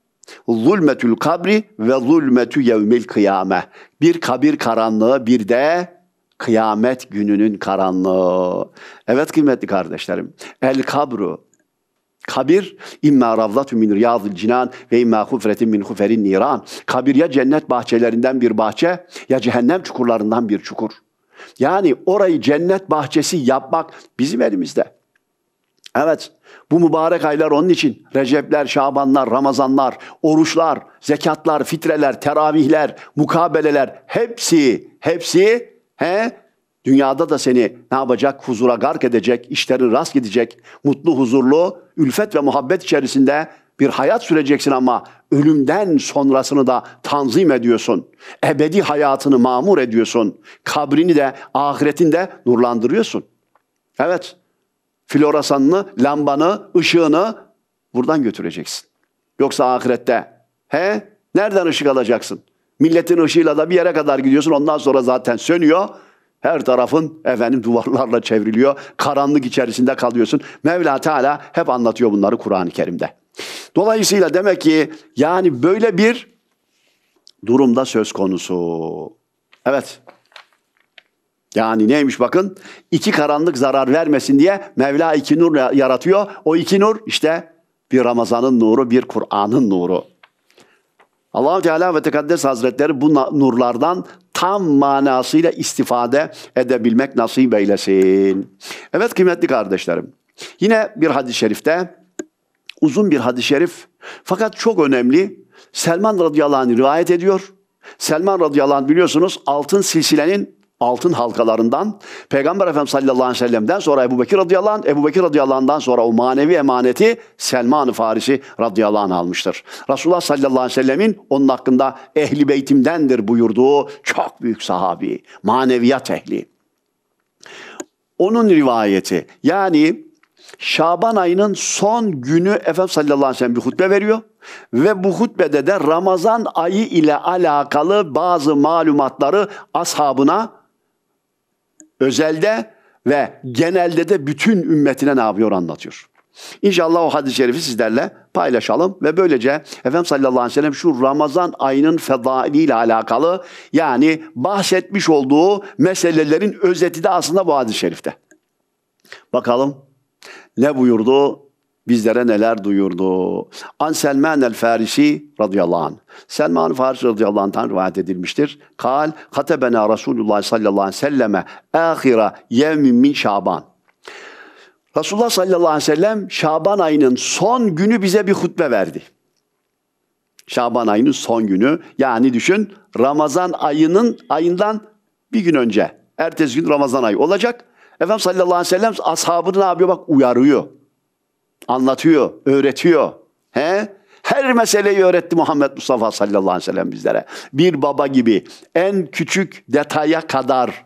A: zulmetül kabri ve zulmetü yevmil kıyame. Bir kabir karanlığı, bir de kıyamet gününün karanlığı. Evet kıymetli kardeşlerim. El kabru Kabir imma ravzatü min riyazil cinan ve imma hufretin min huferin niran. Kabir ya cennet bahçelerinden bir bahçe ya cehennem çukurlarından bir çukur. Yani orayı cennet bahçesi yapmak bizim elimizde. Evet bu mübarek aylar onun için Recepler, Şabanlar, Ramazanlar, oruçlar, zekatlar, fitreler, teravihler, mukabeleler hepsi hepsi He? Dünyada da seni ne yapacak? Huzura gark edecek, işlerin rast gidecek, mutlu, huzurlu, ülfet ve muhabbet içerisinde bir hayat süreceksin ama ölümden sonrasını da tanzim ediyorsun. Ebedi hayatını mamur ediyorsun. Kabrini de de nurlandırıyorsun. Evet. Floresanını, lambanı, ışığını buradan götüreceksin. Yoksa ahirette he nereden ışık alacaksın? Milletin ışığıyla da bir yere kadar gidiyorsun. Ondan sonra zaten sönüyor. Her tarafın efendim duvarlarla çevriliyor. Karanlık içerisinde kalıyorsun. Mevla Teala hep anlatıyor bunları Kur'an-ı Kerim'de. Dolayısıyla demek ki yani böyle bir durumda söz konusu. Evet. Yani neymiş bakın? İki karanlık zarar vermesin diye Mevla iki nur yaratıyor. O iki nur işte bir Ramazan'ın nuru, bir Kur'an'ın nuru allah Teala ve Tekaddes Hazretleri bu nurlardan tam manasıyla istifade edebilmek nasip eylesin. Evet kıymetli kardeşlerim. Yine bir hadis-i şerifte uzun bir hadis-i şerif fakat çok önemli. Selman radıyallahu anh rivayet ediyor. Selman radıyallahu anh biliyorsunuz altın silsilenin altın halkalarından Peygamber Efendimiz sallallahu aleyhi ve sellem'den sonra Ebu Bekir radıyallahu anh, Ebu Bekir radıyallahu anh'dan sonra o manevi emaneti Selman-ı Farisi radıyallahu anh almıştır. Resulullah sallallahu aleyhi ve sellemin onun hakkında ehli beytimdendir buyurduğu çok büyük sahabi, maneviyat ehli. Onun rivayeti yani Şaban ayının son günü Efendimiz sallallahu aleyhi ve sellem bir hutbe veriyor. Ve bu hutbede de Ramazan ayı ile alakalı bazı malumatları ashabına özelde ve genelde de bütün ümmetine ne yapıyor anlatıyor. İnşallah o hadis-i şerifi sizlerle paylaşalım ve böylece Efendimiz sallallahu aleyhi ve sellem şu Ramazan ayının fedailiyle alakalı yani bahsetmiş olduğu meselelerin özeti de aslında bu hadis-i şerifte. Bakalım ne buyurdu bizlere neler duyurdu. An Selman el Farisi radıyallahu anh. Selman Farisi radıyallahu anh'tan rivayet edilmiştir. Kal katebena Resulullah sallallahu aleyhi ve selleme ahira yevmin min şaban. Resulullah sallallahu aleyhi ve sellem Şaban ayının son günü bize bir hutbe verdi. Şaban ayının son günü yani düşün Ramazan ayının ayından bir gün önce. Ertesi gün Ramazan ayı olacak. Efendim sallallahu aleyhi ve sellem ashabını ne yapıyor? Bak uyarıyor. Anlatıyor, öğretiyor. He? Her meseleyi öğretti Muhammed Mustafa sallallahu aleyhi ve sellem bizlere. Bir baba gibi en küçük detaya kadar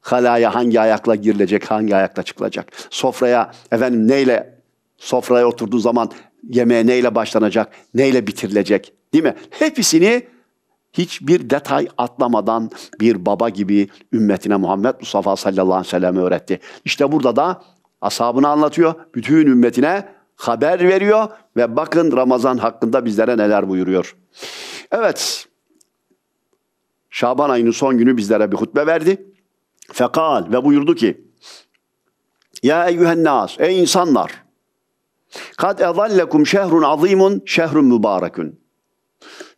A: halaya hangi ayakla girilecek, hangi ayakla çıkılacak. Sofraya efendim neyle sofraya oturduğu zaman yemeğe neyle başlanacak, neyle bitirilecek değil mi? Hepsini hiçbir detay atlamadan bir baba gibi ümmetine Muhammed Mustafa sallallahu aleyhi ve sellem öğretti. İşte burada da Ashabına anlatıyor, bütün ümmetine haber veriyor ve bakın Ramazan hakkında bizlere neler buyuruyor. Evet, Şaban ayının son günü bizlere bir hutbe verdi. Fekal ve buyurdu ki, Ya eyyühennas, ey insanlar, Kad ezallekum şehrun azimun, şehrun mübarekün.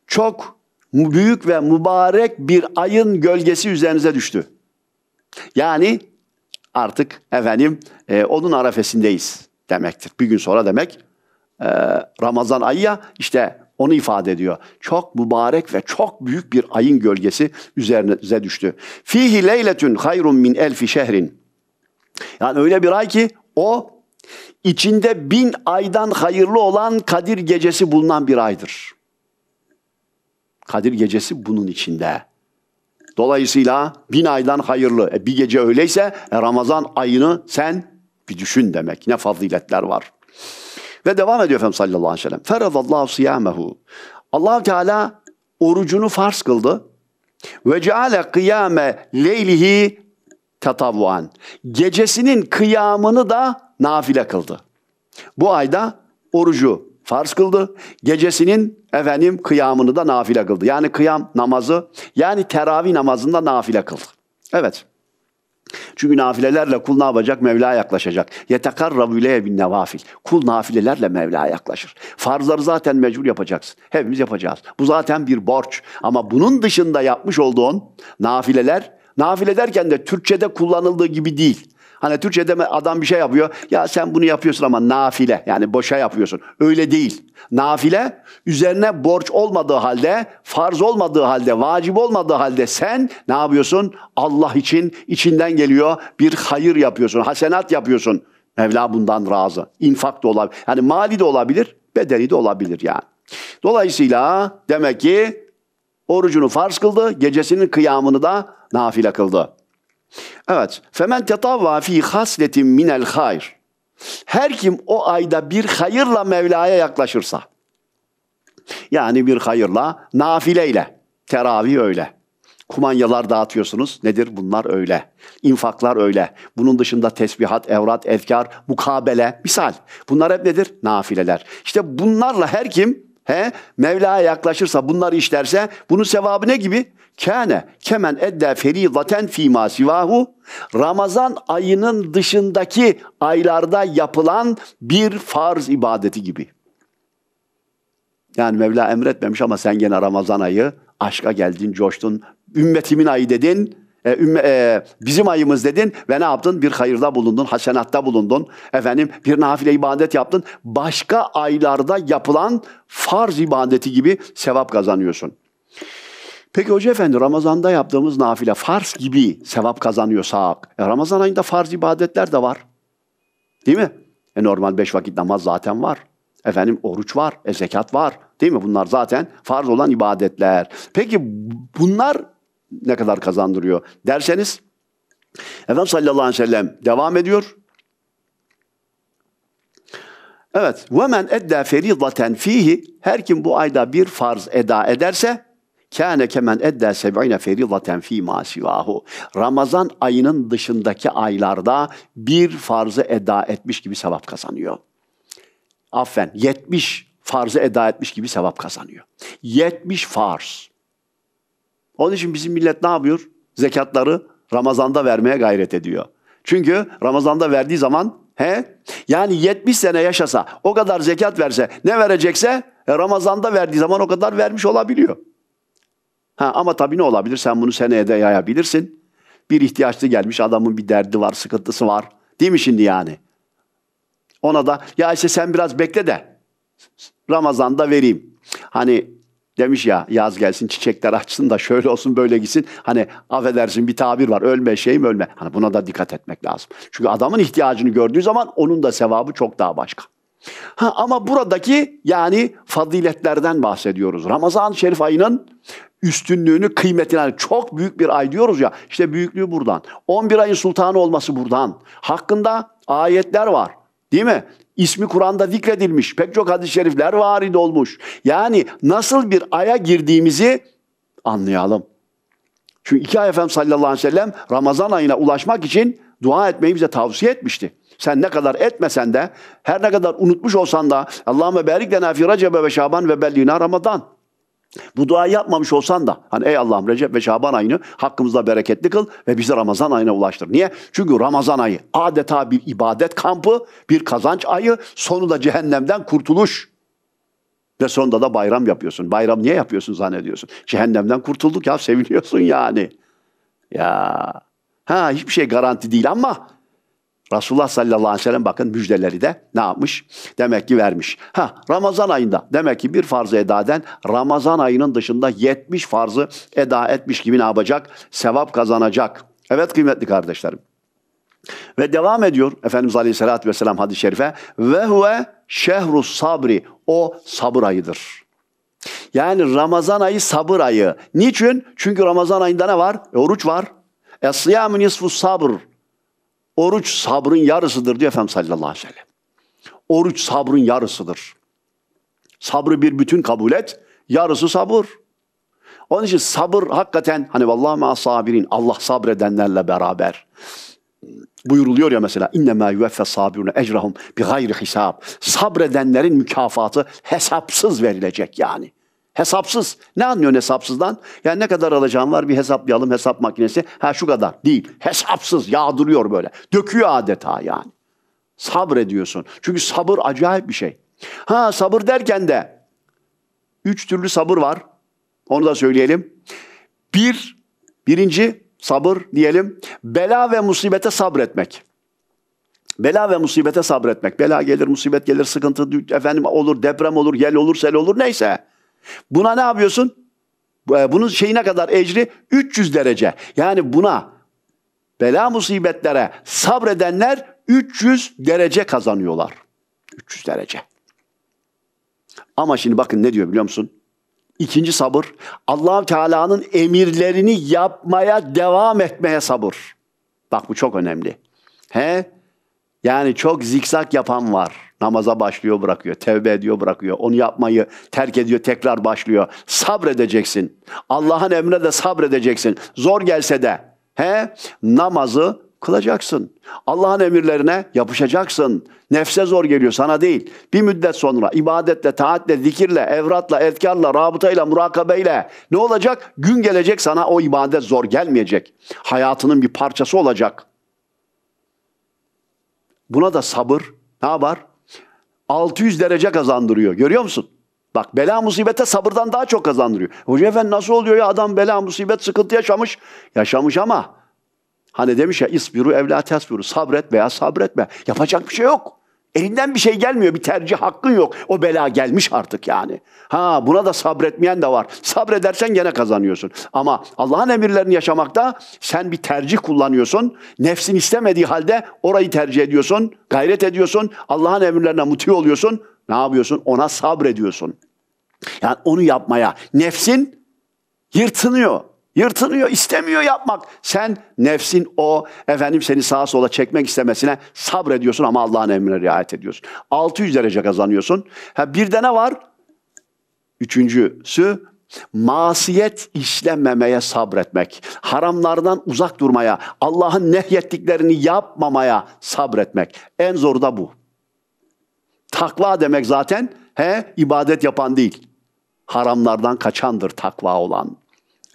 A: Çok büyük ve mübarek bir ayın gölgesi üzerinize düştü. Yani artık efendim e, onun arafesindeyiz demektir. Bir gün sonra demek e, Ramazan ayı ya işte onu ifade ediyor. Çok mübarek ve çok büyük bir ayın gölgesi üzerinize düştü. Fihi leyletun hayrun min elfi şehrin. Yani öyle bir ay ki o içinde bin aydan hayırlı olan Kadir gecesi bulunan bir aydır. Kadir gecesi bunun içinde. Dolayısıyla bin aydan hayırlı. E bir gece öyleyse e Ramazan ayını sen bir düşün demek. Ne faziletler var. Ve devam ediyor Efendimiz sallallahu aleyhi ve sellem. Feradallahu siyamehu. allah Teala orucunu farz kıldı. Ve ceale kıyame leylihi tatavvuan. Gecesinin kıyamını da nafile kıldı. Bu ayda orucu farz kıldı. Gecesinin efendim kıyamını da nafile kıldı. Yani kıyam namazı yani teravih namazında nafile kıldı. Evet. Çünkü nafilelerle kul ne yapacak? Mevla'ya yaklaşacak. Yetekarrabu ileye bin nevafil. Kul nafilelerle Mevla'ya yaklaşır. Farzları zaten mecbur yapacaksın. Hepimiz yapacağız. Bu zaten bir borç. Ama bunun dışında yapmış olduğun nafileler, nafile derken de Türkçe'de kullanıldığı gibi değil. Hani Türkçe'de adam bir şey yapıyor. Ya sen bunu yapıyorsun ama nafile. Yani boşa yapıyorsun. Öyle değil. Nafile üzerine borç olmadığı halde, farz olmadığı halde, vacip olmadığı halde sen ne yapıyorsun? Allah için içinden geliyor bir hayır yapıyorsun. Hasenat yapıyorsun. Mevla bundan razı. İnfak da olabilir. Yani mali de olabilir, bedeni de olabilir yani. Dolayısıyla demek ki orucunu farz kıldı, gecesinin kıyamını da nafile kıldı. Evet. Femen tetavva fi hasletin minel hayr. Her kim o ayda bir hayırla Mevla'ya yaklaşırsa. Yani bir hayırla, nafileyle. Teravih öyle. Kumanyalar dağıtıyorsunuz. Nedir? Bunlar öyle. İnfaklar öyle. Bunun dışında tesbihat, evrat, efkar, mukabele, misal. Bunlar hep nedir? Nafileler. İşte bunlarla her kim he, Mevla'ya yaklaşırsa, bunları işlerse bunun sevabı ne gibi? Kâne kemen edde ferizaten fîmâ sivahu Ramazan ayının dışındaki aylarda yapılan bir farz ibadeti gibi. Yani Mevla emretmemiş ama sen gene Ramazan ayı aşka geldin, coştun. Ümmetimin ayı dedin. E, ümme, e, bizim ayımız dedin ve ne yaptın? Bir hayırda bulundun, hasenatta bulundun. Efendim bir nafile ibadet yaptın. Başka aylarda yapılan farz ibadeti gibi sevap kazanıyorsun. Peki Hoca Efendi Ramazan'da yaptığımız nafile farz gibi sevap kazanıyorsak, e, Ramazan ayında farz ibadetler de var. Değil mi? E normal beş vakit namaz zaten var. Efendim oruç var, e, zekat var. Değil mi? Bunlar zaten farz olan ibadetler. Peki bunlar ne kadar kazandırıyor derseniz Efendimiz sallallahu aleyhi ve sellem devam ediyor. Evet. Ve men edda feridaten fihi her kim bu ayda bir farz eda ederse Kâne kemen edde seb'ine feridaten fî mâ sivâhu. Ramazan ayının dışındaki aylarda bir farzı eda etmiş gibi sevap kazanıyor. Affen 70 farzı eda etmiş gibi sevap kazanıyor. 70 farz. Onun için bizim millet ne yapıyor? Zekatları Ramazan'da vermeye gayret ediyor. Çünkü Ramazan'da verdiği zaman he yani 70 sene yaşasa o kadar zekat verse ne verecekse e, Ramazan'da verdiği zaman o kadar vermiş olabiliyor. Ha, ama tabii ne olabilir? Sen bunu seneye de yayabilirsin. Bir ihtiyaçlı gelmiş adamın bir derdi var, sıkıntısı var. Değil mi şimdi yani? Ona da ya işte sen biraz bekle de Ramazan'da vereyim. Hani demiş ya yaz gelsin çiçekler açsın da şöyle olsun böyle gitsin. Hani affedersin bir tabir var ölme şeyim ölme. Hani buna da dikkat etmek lazım. Çünkü adamın ihtiyacını gördüğü zaman onun da sevabı çok daha başka. Ha, ama buradaki yani faziletlerden bahsediyoruz. ramazan Şerif ayının üstünlüğünü, kıymetini, yani çok büyük bir ay diyoruz ya, İşte büyüklüğü buradan. 11 ayın sultanı olması buradan. Hakkında ayetler var. Değil mi? İsmi Kur'an'da zikredilmiş. Pek çok hadis-i şerifler varid olmuş. Yani nasıl bir aya girdiğimizi anlayalım. Çünkü iki ay Efendimiz sallallahu aleyhi ve sellem Ramazan ayına ulaşmak için dua etmeyi bize tavsiye etmişti. Sen ne kadar etmesen de, her ne kadar unutmuş olsan da Allahümme berik lena fi recebe ve şaban ve bellina Ramazan, Bu dua yapmamış olsan da hani ey Allah'ım Recep ve Şaban ayını hakkımızda bereketli kıl ve bizi Ramazan ayına ulaştır. Niye? Çünkü Ramazan ayı adeta bir ibadet kampı, bir kazanç ayı, sonu da cehennemden kurtuluş. Ve sonunda da bayram yapıyorsun. Bayram niye yapıyorsun zannediyorsun? Cehennemden kurtulduk ya seviniyorsun yani. Ya ha hiçbir şey garanti değil ama Resulullah sallallahu aleyhi ve sellem bakın müjdeleri de ne yapmış? Demek ki vermiş. Ha Ramazan ayında demek ki bir farzı edaden Ramazan ayının dışında 70 farzı eda etmiş gibi ne yapacak? Sevap kazanacak. Evet kıymetli kardeşlerim. Ve devam ediyor Efendimiz Aleyhisselatü Vesselam hadis-i şerife. Ve huve şehru sabri. O sabır ayıdır. Yani Ramazan ayı sabır ayı. Niçin? Çünkü Ramazan ayında ne var? E, oruç var. Es-siyâmü nisfu sabr. Oruç sabrın yarısıdır diyor Efendimiz sallallahu aleyhi ve sellem. Oruç sabrın yarısıdır. Sabrı bir bütün kabul et, yarısı sabır. Onun için sabır hakikaten hani vallahi ma sabirin Allah sabredenlerle beraber buyuruluyor ya mesela inne ma yuveffe sabirune ecrahum bi gayri hisab. Sabredenlerin mükafatı hesapsız verilecek yani. Hesapsız. Ne anlıyorsun hesapsızdan? Yani ne kadar alacağım var bir hesaplayalım hesap makinesi. Ha şu kadar değil. Hesapsız yağdırıyor böyle. Döküyor adeta yani. Sabrediyorsun. Çünkü sabır acayip bir şey. Ha sabır derken de üç türlü sabır var. Onu da söyleyelim. Bir, birinci sabır diyelim. Bela ve musibete sabretmek. Bela ve musibete sabretmek. Bela gelir, musibet gelir, sıkıntı efendim olur, deprem olur, yel olur, sel olur neyse. Buna ne yapıyorsun? E, bunun şeyine kadar ecri 300 derece. Yani buna bela musibetlere sabredenler 300 derece kazanıyorlar. 300 derece. Ama şimdi bakın ne diyor biliyor musun? İkinci sabır allah Teala'nın emirlerini yapmaya devam etmeye sabır. Bak bu çok önemli. He? Yani çok zikzak yapan var. Namaza başlıyor bırakıyor. Tevbe ediyor bırakıyor. Onu yapmayı terk ediyor tekrar başlıyor. Sabredeceksin. Allah'ın emrine de sabredeceksin. Zor gelse de he namazı kılacaksın. Allah'ın emirlerine yapışacaksın. Nefse zor geliyor sana değil. Bir müddet sonra ibadetle, taatle, zikirle, evratla, etkarla, rabıtayla, murakabeyle ne olacak? Gün gelecek sana o ibadet zor gelmeyecek. Hayatının bir parçası olacak. Buna da sabır ne var? 600 derece kazandırıyor. Görüyor musun? Bak bela musibete sabırdan daha çok kazandırıyor. Hoca efendi nasıl oluyor ya adam bela musibet sıkıntı yaşamış. Yaşamış ama hani demiş ya isbiru evla tesbiru sabret veya sabretme. Yapacak bir şey yok. Elinden bir şey gelmiyor. Bir tercih hakkın yok. O bela gelmiş artık yani. Ha buna da sabretmeyen de var. Sabredersen gene kazanıyorsun. Ama Allah'ın emirlerini yaşamakta sen bir tercih kullanıyorsun. Nefsin istemediği halde orayı tercih ediyorsun. Gayret ediyorsun. Allah'ın emirlerine muti oluyorsun. Ne yapıyorsun? Ona sabrediyorsun. Yani onu yapmaya. Nefsin yırtınıyor. Yırtınıyor, istemiyor yapmak. Sen nefsin o efendim seni sağa sola çekmek istemesine sabrediyorsun ama Allah'ın emrine riayet ediyorsun. 600 derece kazanıyorsun. Ha bir de ne var? Üçüncüsü masiyet işlememeye sabretmek. Haramlardan uzak durmaya, Allah'ın nehyettiklerini yapmamaya sabretmek. En zor da bu. Takva demek zaten he ibadet yapan değil. Haramlardan kaçandır takva olan.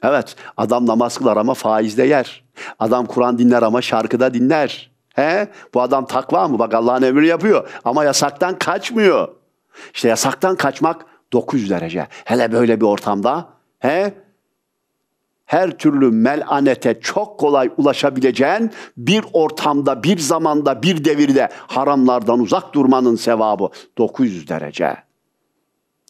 A: Evet adam namaz kılar ama faizde yer. Adam Kur'an dinler ama şarkıda dinler. He? Bu adam takva mı? Bak Allah'ın emri yapıyor ama yasaktan kaçmıyor. İşte yasaktan kaçmak 900 derece. Hele böyle bir ortamda he? her türlü melanete çok kolay ulaşabileceğin bir ortamda, bir zamanda, bir devirde haramlardan uzak durmanın sevabı 900 derece.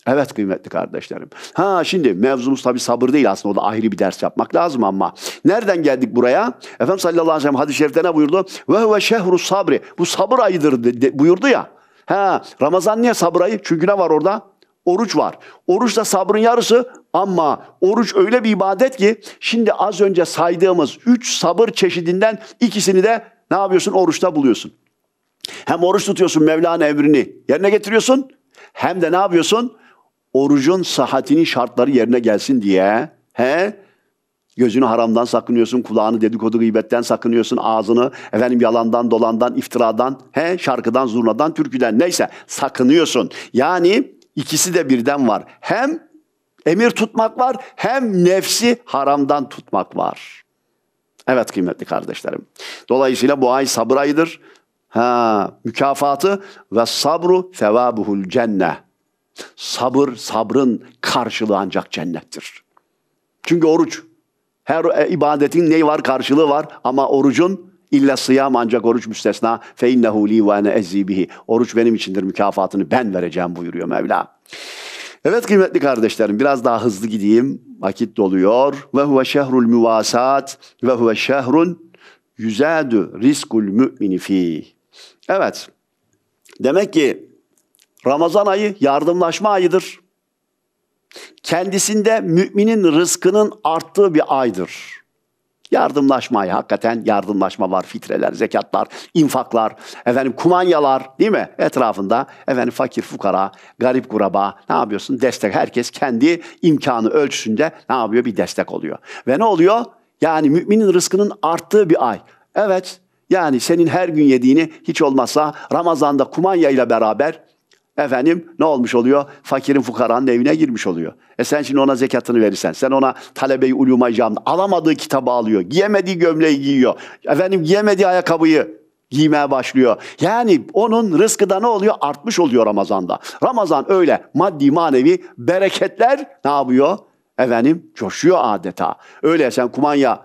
A: Evet kıymetli kardeşlerim. Ha şimdi mevzumuz tabi sabır değil aslında o da ayrı bir ders yapmak lazım ama. Nereden geldik buraya? Efendim sallallahu aleyhi ve sellem hadis-i şerifte ne buyurdu? Ve ve şehru sabri. Bu sabır ayıdır de, de, buyurdu ya. Ha Ramazan niye sabır ayı? Çünkü ne var orada? Oruç var. Oruç da sabrın yarısı ama oruç öyle bir ibadet ki şimdi az önce saydığımız üç sabır çeşidinden ikisini de ne yapıyorsun? Oruçta buluyorsun. Hem oruç tutuyorsun Mevla'nın emrini yerine getiriyorsun hem de ne yapıyorsun? orucun sahatini şartları yerine gelsin diye he gözünü haramdan sakınıyorsun, kulağını dedikodu gıybetten sakınıyorsun, ağzını efendim yalandan, dolandan, iftiradan, he şarkıdan, zurnadan, türküden neyse sakınıyorsun. Yani ikisi de birden var. Hem emir tutmak var, hem nefsi haramdan tutmak var. Evet kıymetli kardeşlerim. Dolayısıyla bu ay sabır ayıdır. Ha, mükafatı ve sabru sevabuhul cenne. Sabır, sabrın karşılığı ancak cennettir. Çünkü oruç. Her e, ibadetin neyi var? Karşılığı var. Ama orucun illa sıyam ancak oruç müstesna. Fe innehu li ve ene bihi. Oruç benim içindir mükafatını ben vereceğim buyuruyor Mevla. Evet kıymetli kardeşlerim biraz daha hızlı gideyim. Vakit doluyor. Ve huve şehrul müvasat ve huve şehrun yüzadü riskul mümini fi. Evet. Demek ki Ramazan ayı yardımlaşma ayıdır. Kendisinde müminin rızkının arttığı bir aydır. Yardımlaşma ayı hakikaten yardımlaşma var. Fitreler, zekatlar, infaklar, efendim kumanyalar değil mi? Etrafında efendim fakir fukara, garip kuraba ne yapıyorsun? Destek. Herkes kendi imkanı ölçüsünde ne yapıyor? Bir destek oluyor. Ve ne oluyor? Yani müminin rızkının arttığı bir ay. Evet yani senin her gün yediğini hiç olmazsa Ramazan'da kumanya ile beraber Efendim ne olmuş oluyor? Fakirin fukaranın evine girmiş oluyor. E sen şimdi ona zekatını verirsen, sen ona talebeyi uluma camda alamadığı kitabı alıyor, giyemediği gömleği giyiyor, efendim giyemediği ayakkabıyı giymeye başlıyor. Yani onun rızkı da ne oluyor? Artmış oluyor Ramazan'da. Ramazan öyle maddi manevi bereketler ne yapıyor? Efendim coşuyor adeta. Öyle sen kumanya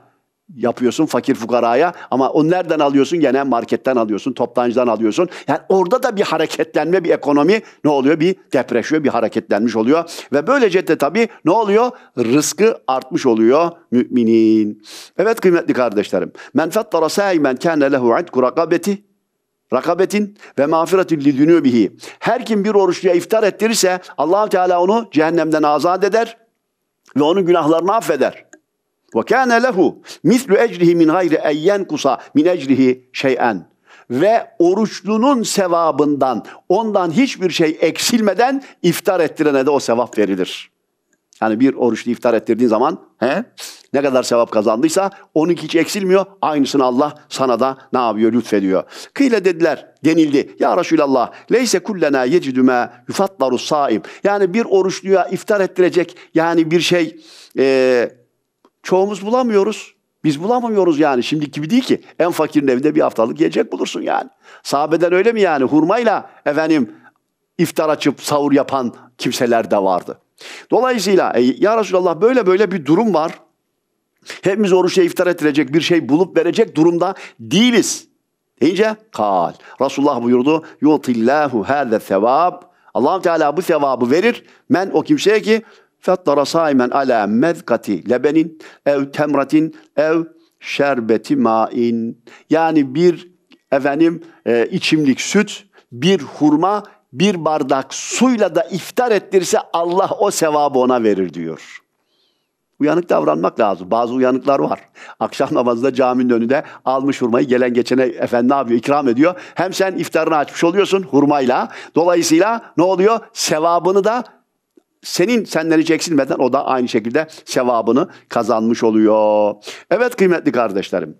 A: yapıyorsun fakir fukaraya ama onu nereden alıyorsun? Gene marketten alıyorsun, toptancıdan alıyorsun. Yani orada da bir hareketlenme, bir ekonomi ne oluyor? Bir depreşiyor, bir hareketlenmiş oluyor. Ve böylece de tabii ne oluyor? Rızkı artmış oluyor müminin. Evet kıymetli kardeşlerim. Men fettara saymen kâne lehu idku rakabeti rakabetin ve mağfiretün lidünübihi. Her kim bir oruçluya iftar ettirirse allah Teala onu cehennemden azat eder ve onun günahlarını affeder. Ve kâne lehu mislu ecrihi min gayri eyyen kusa min ecrihi şey'en. Ve oruçlunun sevabından ondan hiçbir şey eksilmeden iftar ettirene de o sevap verilir. Yani bir oruçlu iftar ettirdiğin zaman he, ne kadar sevap kazandıysa onun hiç eksilmiyor. Aynısını Allah sana da ne yapıyor lütfediyor. Kıyle dediler denildi. Ya Resulallah leyse kullena yecidüme yufattaru saim. Yani bir oruçluya iftar ettirecek yani bir şey e, Çoğumuz bulamıyoruz. Biz bulamıyoruz yani. Şimdiki gibi değil ki. En fakirin evinde bir haftalık yiyecek bulursun yani. Sahabeden öyle mi yani? Hurmayla efendim iftar açıp savur yapan kimseler de vardı. Dolayısıyla e, ya Resulallah böyle böyle bir durum var. Hepimiz oruçla iftar ettirecek bir şey bulup verecek durumda değiliz. Deyince kal. Resulullah buyurdu. Yutillahu hâze sevâb. allah Teala bu sevabı verir. Men o kimseye ki Fattara saimen ala mezkati lebenin ev temratin ev şerbeti main. Yani bir efendim e, içimlik süt, bir hurma, bir bardak suyla da iftar ettirirse Allah o sevabı ona verir diyor. Uyanık davranmak lazım. Bazı uyanıklar var. Akşam namazında caminin önünde almış hurmayı gelen geçene efendi ne yapıyor? İkram ediyor. Hem sen iftarını açmış oluyorsun hurmayla. Dolayısıyla ne oluyor? Sevabını da senin senleneceksin eksilmeden o da aynı şekilde sevabını kazanmış oluyor. Evet kıymetli kardeşlerim.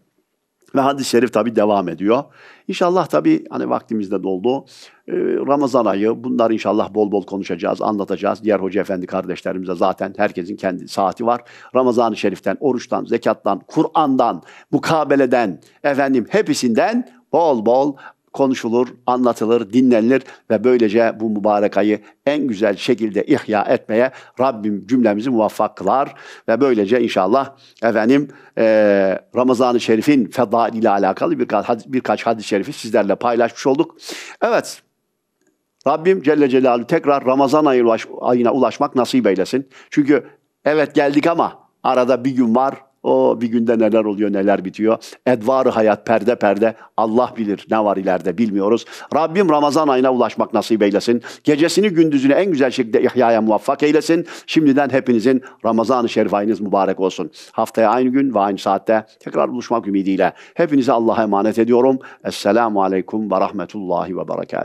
A: Ve hadis-i şerif tabi devam ediyor. İnşallah tabi hani vaktimiz de doldu. Ee, Ramazan ayı bunlar inşallah bol bol konuşacağız, anlatacağız. Diğer hoca efendi kardeşlerimize zaten herkesin kendi saati var. Ramazan-ı Şerif'ten, oruçtan, zekattan, Kur'an'dan, mukabeleden, efendim hepsinden bol bol konuşulur, anlatılır, dinlenilir ve böylece bu mübarek ayı en güzel şekilde ihya etmeye Rabbim cümlemizi muvaffak kılar ve böylece inşallah efendim e, Ramazan-ı Şerif'in feda ile alakalı birkaç, birkaç hadis-i şerifi sizlerle paylaşmış olduk. Evet, Rabbim Celle Celaluhu tekrar Ramazan ayına ulaşmak nasip eylesin. Çünkü evet geldik ama arada bir gün var, o bir günde neler oluyor neler bitiyor. Edvarı hayat perde perde Allah bilir ne var ileride bilmiyoruz. Rabbim Ramazan ayına ulaşmak nasip eylesin. Gecesini gündüzünü en güzel şekilde ihyaya muvaffak eylesin. Şimdiden hepinizin Ramazan-ı Şerif ayınız mübarek olsun. Haftaya aynı gün ve aynı saatte tekrar buluşmak ümidiyle. Hepinize Allah'a emanet ediyorum. Esselamu Aleyküm ve Rahmetullahi ve Berekatuhu.